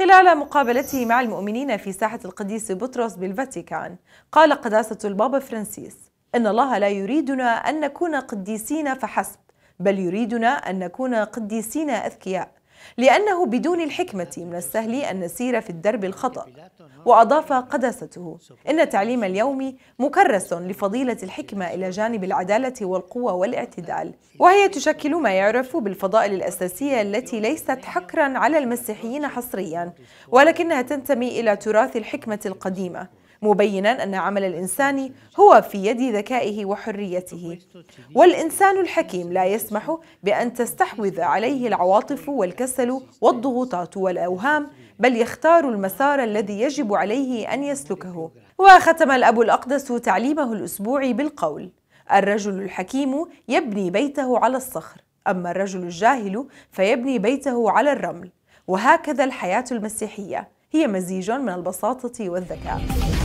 خلال مقابلته مع المؤمنين في ساحة القديس بطرس بالفاتيكان قال قداسة البابا فرانسيس إن الله لا يريدنا أن نكون قديسين فحسب بل يريدنا أن نكون قديسين أذكياء لأنه بدون الحكمة من السهل أن نسير في الدرب الخطأ وأضاف قداسته إن التعليم اليوم مكرس لفضيلة الحكمة إلى جانب العدالة والقوة والاعتدال وهي تشكل ما يعرف بالفضائل الأساسية التي ليست حكرا على المسيحيين حصريا ولكنها تنتمي إلى تراث الحكمة القديمة مبينا أن عمل الإنسان هو في يد ذكائه وحريته والإنسان الحكيم لا يسمح بأن تستحوذ عليه العواطف والكسل والضغوطات والأوهام بل يختار المسار الذي يجب عليه أن يسلكه وختم الأب الأقدس تعليمه الأسبوعي بالقول الرجل الحكيم يبني بيته على الصخر أما الرجل الجاهل فيبني بيته على الرمل وهكذا الحياة المسيحية هي مزيج من البساطة والذكاء